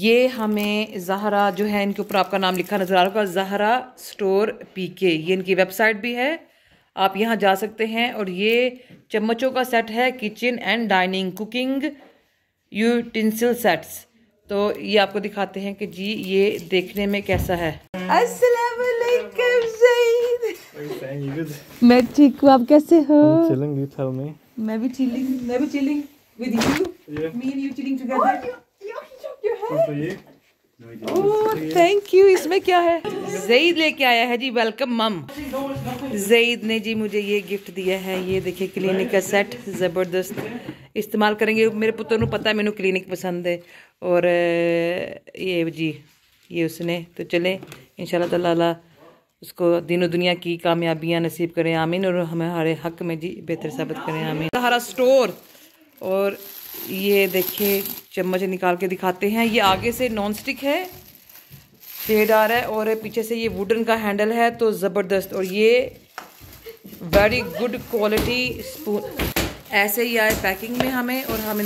ये हमें जहरा जो है इनके ऊपर आपका नाम लिखा नज़र आ रहा होगा जहरा स्टोर पीके ये इनकी वेबसाइट भी है आप यहाँ जा सकते हैं और ये चम्मचों का सेट है kitchen and dining cooking utensil sets तो ये आपको दिखाते हैं कि जी ये देखने में कैसा है मैं ठीक हूँ आप कैसे हो मैं भी चिलिंग मैं भी chilling with you me and you chilling together thank oh, you इसमें क्या है जईद लेके आया है जी वेलकम मम जईद ने जी मुझे ये गिफ्ट दिया है ये देखिए क्लिनिक का सेट ज़बरदस्त इस्तेमाल करेंगे मेरे पुत्र को पता है मैनू क्लिनिक पसंद है और ये जी ये उसने तो चले इन ताला उसको दिनों दुनिया की कामयाबियां नसीब करें आमीन और हमें हमारे हक में जी बेहतर साबित करें आमीन हमारा स्टोर और ये देखिए चम्मच निकाल के दिखाते हैं ये आगे से नॉन स्टिक है रहा है और पीछे से ये वुडन का हैंडल है तो ज़बरदस्त और ये वेरी गुड क्वालिटी स्पून ऐसे ही आए पैकिंग में हमें और हम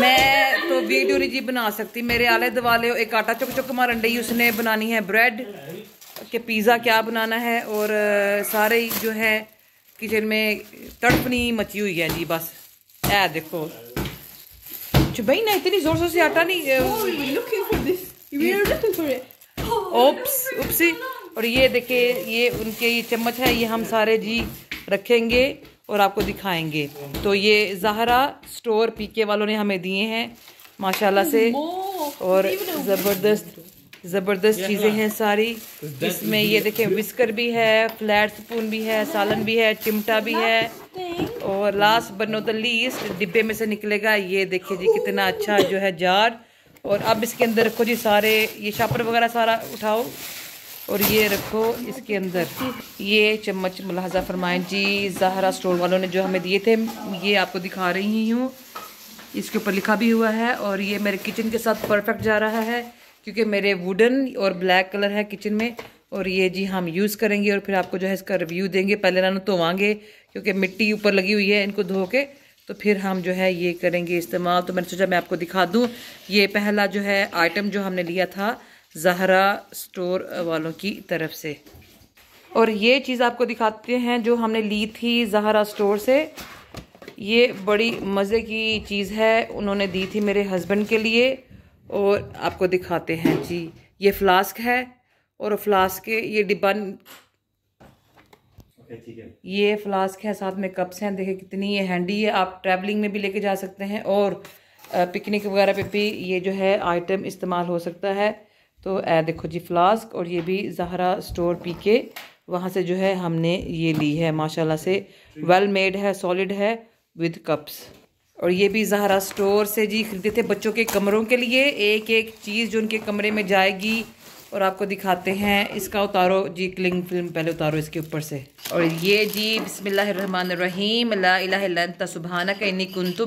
मैं तो वीडियो नहीं जी बना सकती मेरे आले दुआले एक आटा चुक चुक मार अंडे उसने बनानी है ब्रेड के पिज़्ज़ा क्या बनाना है और सारे जो है किचन में तड़पनी मची हुई है जी बस है देखो भाई ना इतनी जोर जोर से आटा नहीं ओप्स उपसी oh, और ये देखे ये उनके ये चम्मच है ये हम सारे जी रखेंगे और आपको दिखाएंगे तो ये जहरा स्टोर पीके वालों ने हमें दिए हैं माशाल्लाह से और ज़बरदस्त ज़बरदस्त चीज़ें हैं सारी इसमें ये देखें विस्कर भी है फ्लैट स्पून भी है सालन भी है चिमटा भी है और last but not the least डिब्बे में से निकलेगा ये देखिए जी कितना अच्छा जो है जार और अब इसके अंदर रखो जी सारे ये शापर वगैरह सारा उठाओ और ये रखो इसके अंदर ये चम्मच मुलाजा फरमाएँ जी जहरा स्टोर वालों ने जो हमें दिए थे ये आपको दिखा रही हूँ इसके ऊपर लिखा भी हुआ है और ये मेरे किचन के साथ परफेक्ट जा रहा है क्योंकि मेरे वुडन और ब्लैक कलर है किचन में और ये जी हम यूज़ करेंगे और फिर आपको जो है इसका रिव्यू देंगे पहले ना धोवाएंगे क्योंकि मिट्टी ऊपर लगी हुई है इनको धो के तो फिर हम जो है ये करेंगे इस्तेमाल तो मैंने सोचा मैं आपको दिखा दूँ ये पहला जो है आइटम जो हमने लिया था जहरा स्टोर वालों की तरफ से और ये चीज़ आपको दिखाते हैं जो हमने ली थी जहरा स्टोर से ये बड़ी मज़े की चीज़ है उन्होंने दी थी मेरे हस्बैंड के लिए और आपको दिखाते हैं जी ये फ्लास्क है और फ्लास्क ये डिब्बा ये फ्लास्क है साथ में कप्स हैं देखिए कितनी ये हैंडी है आप ट्रैवलिंग में भी लेके जा सकते हैं और पिकनिक वगैरह पे भी ये जो है आइटम इस्तेमाल हो सकता है तो देखो जी फ्लास्क और ये भी जहरा स्टोर पी के वहाँ से जो है हमने ये ली है माशाल्लाह से वेल मेड है सॉलिड है विद कप्स और ये भी जहरा स्टोर से जी ख़रीदे थे बच्चों के कमरों के लिए एक एक चीज़ जो उनके कमरे में जाएगी और आपको दिखाते हैं इसका उतारो जी क्लिंग फिल्म पहले उतारो इसके ऊपर से और ये जी बसमीम सुबहाना कन्नी कुंतु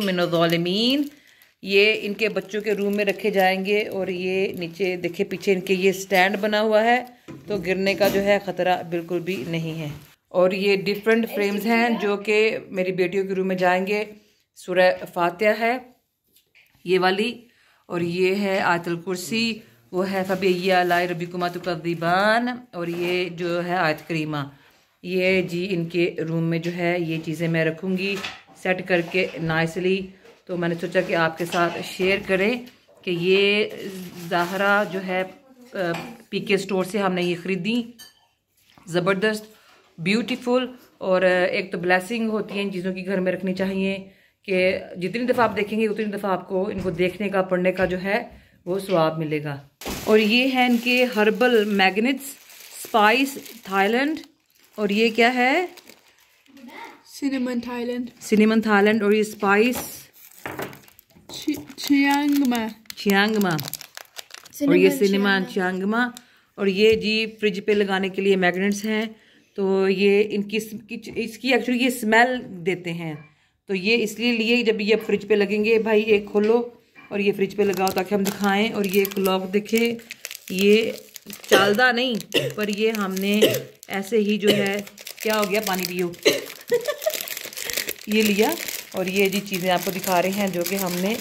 ये इनके बच्चों के रूम में रखे जाएंगे और ये नीचे देखे पीछे इनके ये स्टैंड बना हुआ है तो गिरने का जो है ख़तरा बिल्कुल भी नहीं है और ये डिफरेंट फ्रेम्स हैं जो कि मेरी बेटियों के रूम में जाएंगे सूर्य फातह है ये वाली और ये है आतल कुर्सी वो है फ़बिया ला तो तुकदीबान और ये जो है आयत करीमा ये जी इनके रूम में जो है ये चीज़ें मैं रखूँगी सेट करके नाइसली तो मैंने सोचा कि आपके साथ शेयर करें कि ये जहरा जो है पी के स्टोर से हमने ये ख़रीदी ज़बरदस्त ब्यूटीफुल और एक तो ब्लेसिंग होती है इन चीज़ों की घर में रखनी चाहिए कि जितनी दफ़ा आप देखेंगे उतनी दफ़ा आपको इनको देखने का पढ़ने का जो है वो स्वाद मिलेगा और ये है इनके हर्बल मैगनेट्स स्पाइस थाईलैंड और ये क्या है सिनेमन थाईलैंड सिनेमन थाईलैंड और ये स्पाइस छियांगमा छियांगमा और ये सिनेमन छियांगमा और ये जी फ्रिज पे लगाने के लिए मैग्नेट्स हैं तो ये इनकी इसकी एक्चुअली ये स्मेल देते हैं तो ये इसलिए लिए जब ये फ्रिज पे लगेंगे भाई ये खोलो और ये फ्रिज पे लगाओ ताकि हम दिखाएं और ये क्लॉक देखे ये चालदा नहीं पर ये हमने ऐसे ही जो है क्या हो गया पानी पियो ये लिया और ये जी चीज़ें आपको दिखा रहे हैं जो कि हमने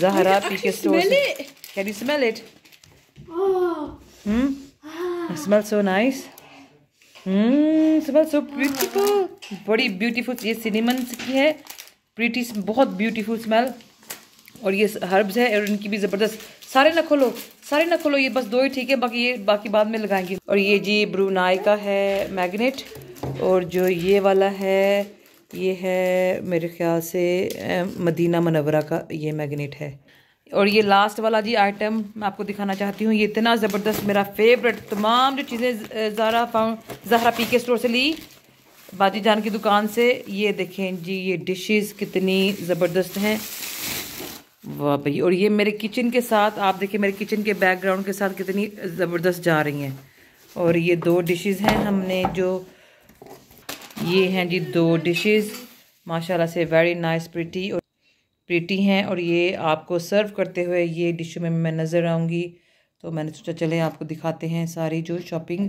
जहरा पी के स्टोर से can you smell it smell so nice smell so beautiful बड़ी ब्यूटीफुल ये सिनेमन की है प्रीटी बहुत ब्यूटीफुल स्मेल और ये हर्ब्स है और इनकी भी ज़बरदस्त सारे ना खोलो सारे ना खोलो ये बस दो ही ठीक है बाकी ये बाकी बाद में लगाएंगे और ये जी ब्रूनाई का है मैग्नेट और जो ये वाला है ये है मेरे ख्याल से मदीना मनवरा का ये मैग्नेट है और ये लास्ट वाला जी आइटम मैं आपको दिखाना चाहती हूँ ये इतना ज़बरदस्त मेरा फेवरेट तमाम जो चीज़ें ज़ारा फाउंड जहरा पी के स्टोर से ली बाजी जान की दुकान से ये देखें जी ये डिशेस कितनी ज़बरदस्त हैं वाह भाई और ये मेरे किचन के साथ आप देखिए मेरे किचन के बैकग्राउंड के साथ कितनी ज़बरदस्त जा रही हैं और ये दो डिशेस हैं हमने जो ये हैं जी दो डिशेस माशाल्लाह से वेरी नाइस प्रिटी और प्रिटी हैं और ये आपको सर्व करते हुए ये डिशों में मैं नज़र आऊँगी तो मैंने सोचा चले आपको दिखाते हैं सारी जो शॉपिंग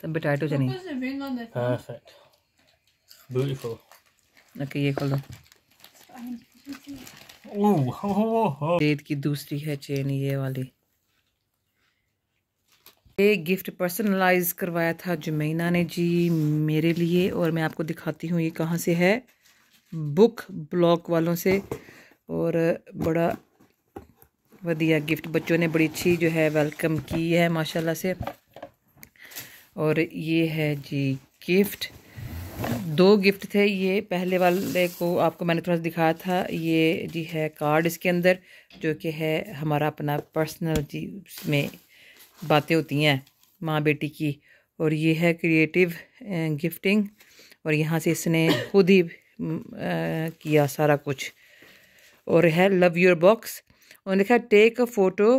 तब potato chutney. What was the ring ये खोलो दो. ओह हो हो हो. डेट की दूसरी है चेन ये वाली. एक गिफ्ट पर्सनलाइज करवाया था जुमैना ने जी मेरे लिए और मैं आपको दिखाती हूँ ये कहाँ से है बुक ब्लॉक वालों से और बड़ा वधिया गिफ्ट बच्चों ने बड़ी अच्छी जो है वेलकम की है माशाल्लाह से और ये है जी गिफ्ट दो गिफ्ट थे ये पहले वाले को आपको मैंने थोड़ा सा दिखाया था ये जी है कार्ड इसके अंदर जो कि है हमारा अपना पर्सनल जी उसमें बातें होती हैं माँ बेटी की और ये है क्रिएटिव गिफ्टिंग और यहाँ से इसने खुद ही किया सारा कुछ और है लव योर बॉक्स और लिखा take a photo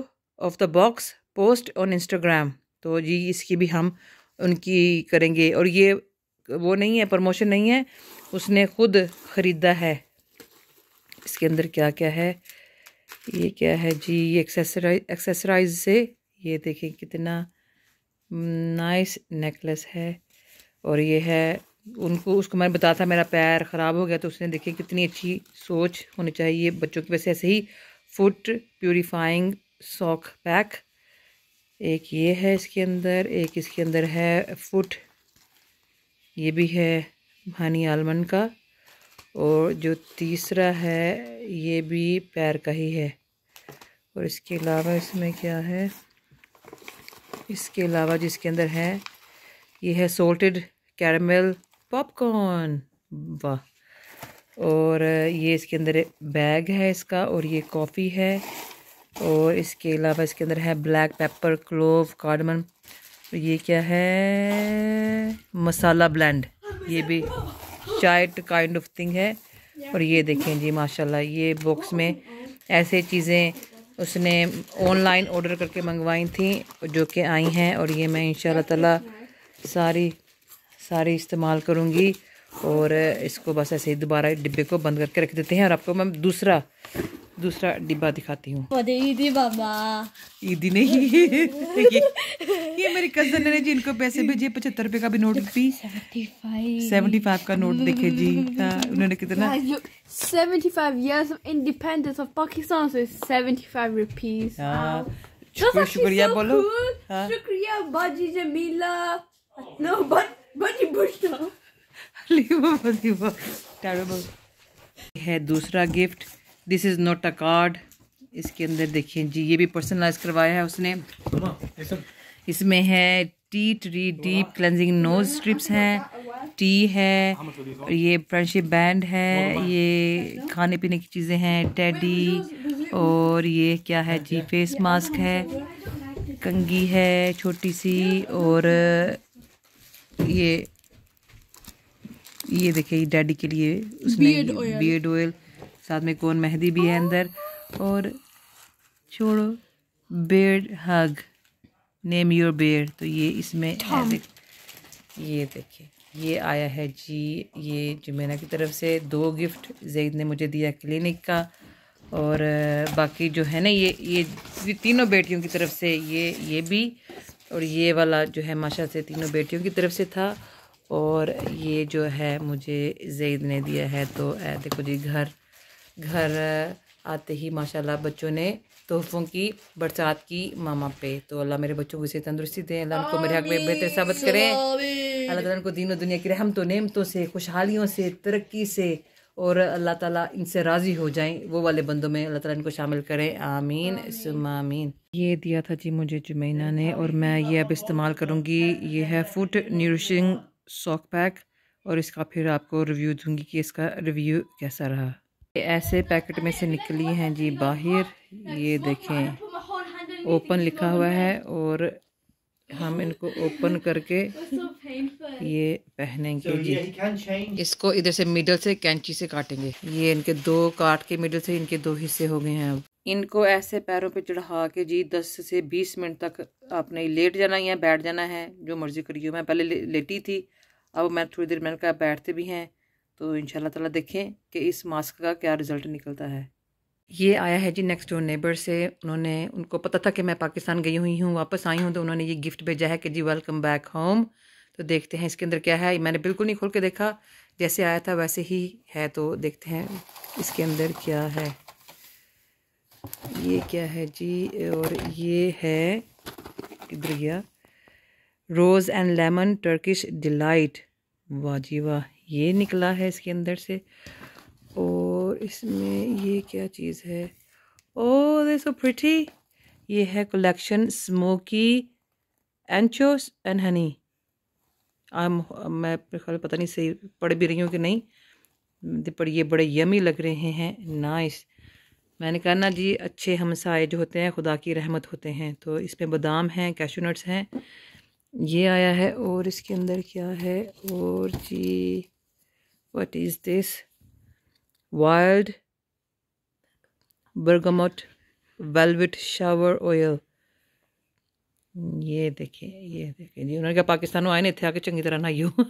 of the box post on Instagram तो जी इसकी भी हम उनकी करेंगे और ये वो नहीं है प्रमोशन नहीं है उसने खुद ख़रीदा है इसके अंदर क्या क्या है ये क्या है जी ये एक्सेसराइज एक्सेसराइज से ये देखें कितना नाइस नेकलेस है और ये है उनको उसको मैंने बताया था मेरा पैर ख़राब हो गया तो उसने देखें कितनी अच्छी सोच होनी चाहिए बच्चों की वैसे ऐसे ही फुट प्योरीफाइंग सॉक पैक एक ये है इसके अंदर एक इसके अंदर है फुट ये भी है हनी आलमंड का और जो तीसरा है ये भी पैर का ही है और इसके अलावा इसमें क्या है इसके अलावा जिसके अंदर है ये है सोल्टेड कैरमल पॉपकॉर्न वाह और ये इसके अंदर बैग है इसका और ये कॉफ़ी है और इसके अलावा इसके अंदर है ब्लैक पेपर क्लोव कार्डमन ये क्या है मसाला ब्लेंड ये भी चाइट काइंड ऑफ थिंग है और ये देखें जी माशाल्लाह ये बॉक्स में ऐसे चीज़ें उसने ऑनलाइन ऑर्डर करके मंगवाई थी जो कि आई हैं और ये मैं इन ताला सारी सारी इस्तेमाल करूँगी और इसको बस ऐसे ही दोबारा डिब्बे को बंद करके रख देते हैं और आपको मैं दूसरा दूसरा डिब्बा दिखाती हूँ ईदी बाबा ईदी नहीं ये, ये मेरी कजन ने जी इनको पैसे भेजे पचहत्तर रुपए का भी नोट भी सेवेंटी फाइव का नोट देखे जी हाँ, उन्होंने कितना seventy five years of independence of Pakistan seventy five rupees शुक्रिया बोलो हाँ। शुक्रिया बाजी जमीला नो तो। बट है दूसरा gift this is not a card इसके अंदर देखिए जी ये भी पर्सनलाइज करवाया है उसने इसमें है tea tree deep cleansing nose strips हैं टी हाँ, है ये फ्रेंडशिप बैंड है ये खाने पीने की चीज़ें हैं टेडी और ये क्या है जी फेस मास्क है कंगी है छोटी सी और ये ये देखिए डैडी के लिए उसने बीएड ऑयल साथ में कौन मेहंदी भी है अंदर और छोड़ो bed hug name your bed तो ये इसमें है देख ये देखिए ये आया है जी ये जुमेना की तरफ से दो गिफ्ट जैद ने मुझे दिया क्लिनिक का और बाकी जो है ना ये ये तीनों बेटियों की तरफ से ये ये भी और ये वाला जो है माशा से तीनों बेटियों की तरफ से था और ये जो है मुझे जैद ने दिया है तो देखो जी घर घर आते ही माशाल्लाह बच्चों ने तोहफ़ों की बरसात की मामा पे तो अल्लाह मेरे बच्चों को इसे तंदुरुस्ती दें अल्लाह उनको मेरे हक में बेहतर साबित करें अल्लाह ताला उनको दीनों दुनिया की रहमतों नेमतों से खुशहालियों से तरक्की से और अल्लाह ताला इनसे राज़ी हो जाएं वो वाले बंदों में अल्लाह ताला इनको शामिल करें आमीन सुमीन ये दिया था जी मुझे जुमैना ने और मैं ये अब इस्तेमाल करूँगी ये है फूड न्यूरिशिंग सॉक पैक और इसका फिर आपको रिव्यू दूँगी कि इसका रिव्यू कैसा रहा ऐसे पैकेट में से निकली हैं जी बाहर ये देखें ओपन लिखा हुआ है और हम इनको ओपन करके ये पहनेंगे जी इसको इधर से मिडल से कैंची से काटेंगे ये इनके दो काट के मिडल से इनके दो हिस्से हो गए हैं अब इनको ऐसे पैरों पे चढ़ा के जी 10 से 20 मिनट तक आपने लेट जाना या बैठ जाना है जो मर्ज़ी करिए मैं पहले लेटी थी अब मैं थोड़ी देर मैंने कहा बैठते भी हैं तो इन ताला देखें कि इस मास्क का क्या रिज़ल्ट निकलता है ये आया है जी नेक्स्ट डोर नेबर से उन्होंने उनको पता था कि मैं पाकिस्तान गई हुई हूँ वापस आई हूँ तो उन्होंने ये गिफ्ट भेजा है कि जी वेलकम बैक होम तो देखते हैं इसके अंदर क्या है मैंने बिल्कुल नहीं खोल के देखा जैसे आया था वैसे ही है तो देखते हैं इसके अंदर क्या है ये क्या है जी और ये है इधर गया rose and lemon Turkish delight वाह जी वाह ये निकला है इसके अंदर से और इसमें ये क्या चीज़ है ओ दे सो प्रिटी ये है कलेक्शन स्मोकी एंचोस एंड हनी आम मैं ख्याल पता नहीं सही पढ़ भी रही हूँ कि नहीं पर ये बड़े यमी लग रहे हैं नाइस मैंने कहा ना जी अच्छे हमसाए जो होते हैं खुदा की रहमत होते हैं तो इसमें बादाम हैं कैशोनट्स हैं ये आया है और इसके अंदर क्या है और जी what is this? Wild bergamot velvet shower oil ये देखिए ये देखिए जी उन्होंने पाकिस्तान में आए नहीं थे आके चंगी तरह ना यू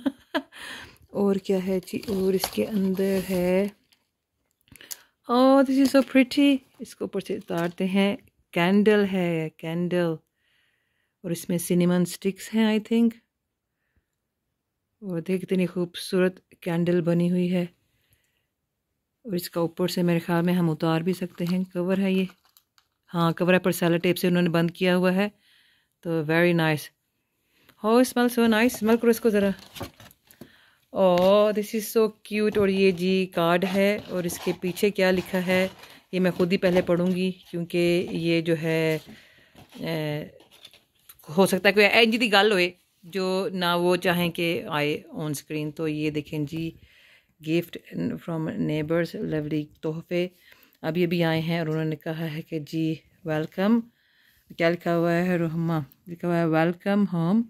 और क्या है जी और इसके अंदर है और दिस इज़ सो प्रिटी इसको ऊपर से उतारते हैं कैंडल है कैंडल और इसमें सिनेमन स्टिक्स हैं आई थिंक और देख कितनी खूबसूरत कैंडल बनी हुई है और इसका ऊपर से मेरे ख्याल में हम उतार भी सकते हैं कवर है ये हाँ कवर है पर सैलर टेप से उन्होंने बंद किया हुआ है तो वेरी नाइस हो स्मेल सो नाइस स्मेल करो इसको ज़रा oh this is so cute और ये जी कार्ड है और इसके पीछे क्या लिखा है ये मैं खुद ही पहले पढ़ूँगी क्योंकि ये जो है ए, हो सकता है कोई इंज की गल होए जो ना वो चाहें कि आए ऑन स्क्रीन तो ये देखें जी गिफ्ट फ्रॉम नेबर्स लवली तोहफे अभी अभी आए हैं और उन्होंने कहा है कि जी वेलकम क्या लिखा हुआ है रोहमा लिखा हुआ है welcome home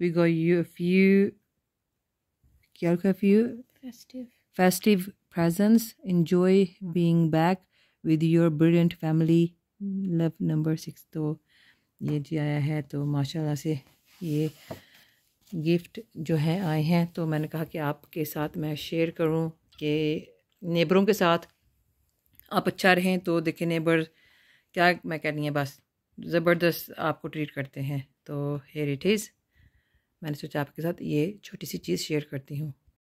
we go you few क्या लिखा few festive presents enjoy being back with your brilliant family love number six तो ये जी आया है तो माशाल्लाह से ये गिफ्ट जो है आए हैं तो मैंने कहा कि आपके साथ मैं शेयर करूं कि नेबरों के साथ आप अच्छा रहें तो देखें नेबर क्या मैं कहनी है बस ज़बरदस्त आपको ट्रीट करते हैं तो हेयर इट इज़ मैंने सोचा आपके साथ ये छोटी सी चीज़ शेयर करती हूँ